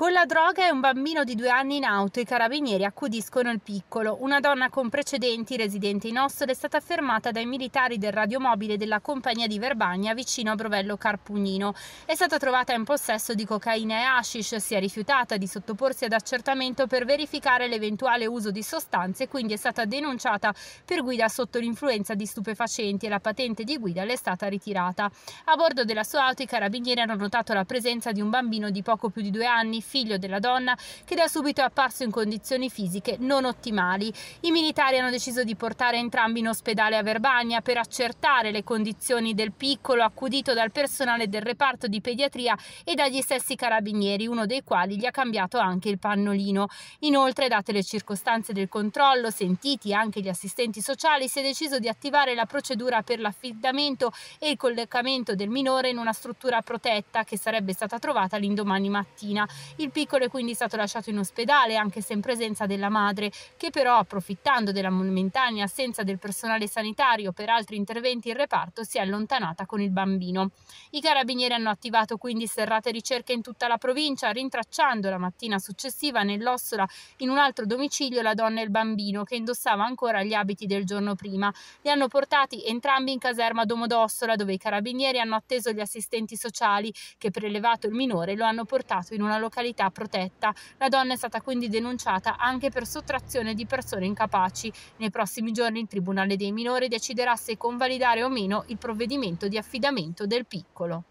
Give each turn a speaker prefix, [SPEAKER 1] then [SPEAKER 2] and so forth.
[SPEAKER 1] Con la droga e un bambino di due anni in auto i carabinieri accudiscono il piccolo. Una donna con precedenti residente in Ossole è stata fermata dai militari del radiomobile della compagnia di Verbagna vicino a Brovello Carpugnino. È stata trovata in possesso di cocaina e hashish, si è rifiutata di sottoporsi ad accertamento per verificare l'eventuale uso di sostanze, quindi è stata denunciata per guida sotto l'influenza di stupefacenti e la patente di guida le è stata ritirata. A bordo della sua auto i carabinieri hanno notato la presenza di un bambino di poco più di due anni figlio della donna che da subito è apparso in condizioni fisiche non ottimali. I militari hanno deciso di portare entrambi in ospedale a Verbagna per accertare le condizioni del piccolo accudito dal personale del reparto di pediatria e dagli stessi carabinieri, uno dei quali gli ha cambiato anche il pannolino. Inoltre, date le circostanze del controllo, sentiti anche gli assistenti sociali, si è deciso di attivare la procedura per l'affidamento e il collocamento del minore in una struttura protetta che sarebbe stata trovata l'indomani mattina. Il piccolo è quindi stato lasciato in ospedale anche se in presenza della madre, che però approfittando della momentanea assenza del personale sanitario per altri interventi in reparto si è allontanata con il bambino. I carabinieri hanno attivato quindi serrate ricerche in tutta la provincia, rintracciando la mattina successiva nell'Ossola in un altro domicilio la donna e il bambino che indossava ancora gli abiti del giorno prima. Li hanno portati entrambi in caserma Domodossola dove i carabinieri hanno atteso gli assistenti sociali che prelevato il minore lo hanno portato in una località sessualità protetta. La donna è stata quindi denunciata anche per sottrazione di persone incapaci. Nei prossimi giorni il Tribunale dei minori deciderà se convalidare o meno il provvedimento di affidamento del piccolo.